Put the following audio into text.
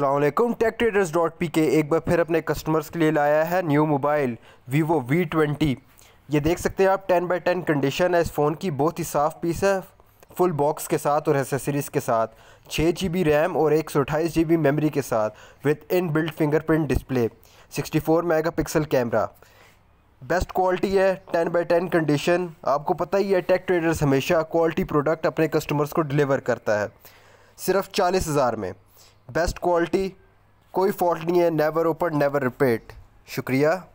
अल्लाम take traders dot P के एक बार फिर अपने कस्टमर्स के लिए लाया है new mobile Vivo V twenty ये देख सकते हैं आप टेन बाई टेन कंडीशन है इस फ़ोन की बहुत ही साफ़ पीस है फुल बॉक्स के साथ और एसेसरीज़ के साथ छः जी बी रैम और एक सौ अट्ठाईस जी बी मेमरी के साथ with in built fingerprint display sixty four megapixel camera best quality है टेन बाई टेन कंडीशन आपको पता ही है टेक ट्रेडर्स हमेशा क्वालिटी प्रोडक्ट अपने कस्टमर्स को डिलीवर करता है सिर्फ चालीस हज़ार में बेस्ट क्वालिटी कोई फॉल्ट नहीं है नेवर ओपन नेवर रिपीट शुक्रिया